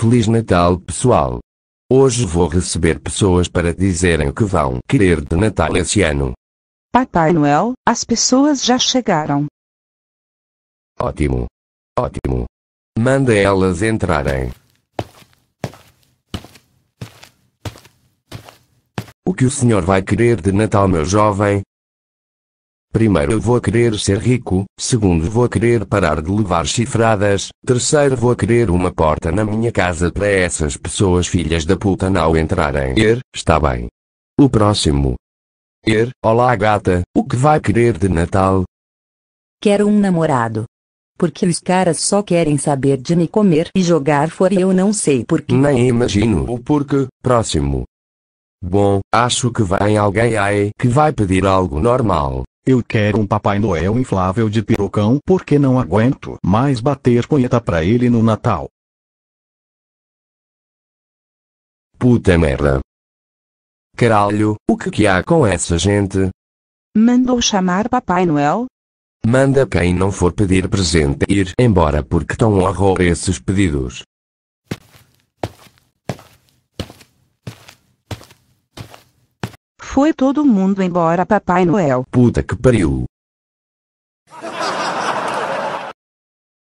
Feliz Natal pessoal! Hoje vou receber pessoas para dizerem o que vão querer de Natal esse ano. Papai Noel, as pessoas já chegaram. Ótimo. Ótimo. Manda elas entrarem. O que o senhor vai querer de Natal, meu jovem? Primeiro eu vou querer ser rico, segundo vou querer parar de levar chifradas, terceiro vou querer uma porta na minha casa para essas pessoas filhas da puta não entrarem. Er, está bem. O próximo. Er, olá gata, o que vai querer de Natal? Quero um namorado. Porque os caras só querem saber de me comer e jogar fora e eu não sei porquê. Nem imagino o porquê. Próximo. Bom, acho que vem alguém aí que vai pedir algo normal. Eu quero um Papai Noel inflável de pirocão porque não aguento mais bater punheta pra ele no Natal. Puta merda. Caralho, o que que há com essa gente? Mandou chamar Papai Noel? Manda quem não for pedir presente ir embora porque estão horrorosos horror esses pedidos. Foi todo mundo embora Papai Noel. Puta que pariu.